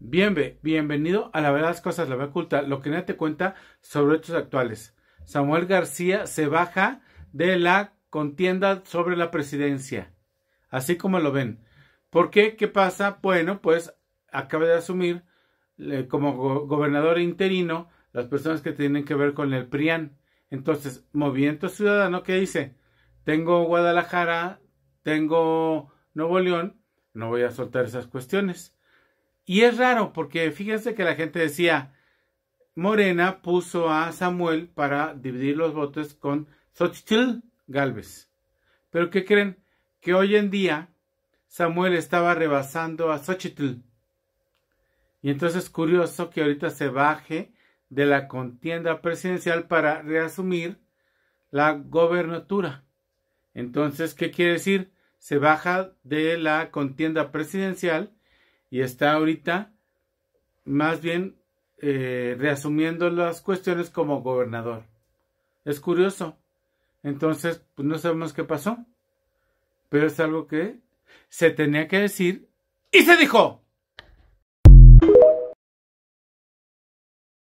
bienvenido a La Verdad las Cosas, La Verdad Oculta, lo que nadie te cuenta sobre hechos actuales. Samuel García se baja de la contienda sobre la presidencia, así como lo ven. ¿Por qué? ¿Qué pasa? Bueno, pues acaba de asumir como gobernador interino las personas que tienen que ver con el PRIAN. Entonces, Movimiento Ciudadano, ¿qué dice? Tengo Guadalajara, tengo Nuevo León, no voy a soltar esas cuestiones. Y es raro porque fíjense que la gente decía, Morena puso a Samuel para dividir los votos con Xochitl Galvez. Pero ¿qué creen? Que hoy en día Samuel estaba rebasando a Xochitl. Y entonces es curioso que ahorita se baje de la contienda presidencial para reasumir la gobernatura. Entonces, ¿qué quiere decir? Se baja de la contienda presidencial y está ahorita más bien eh, reasumiendo las cuestiones como gobernador. Es curioso. Entonces, pues no sabemos qué pasó, pero es algo que se tenía que decir y se dijo.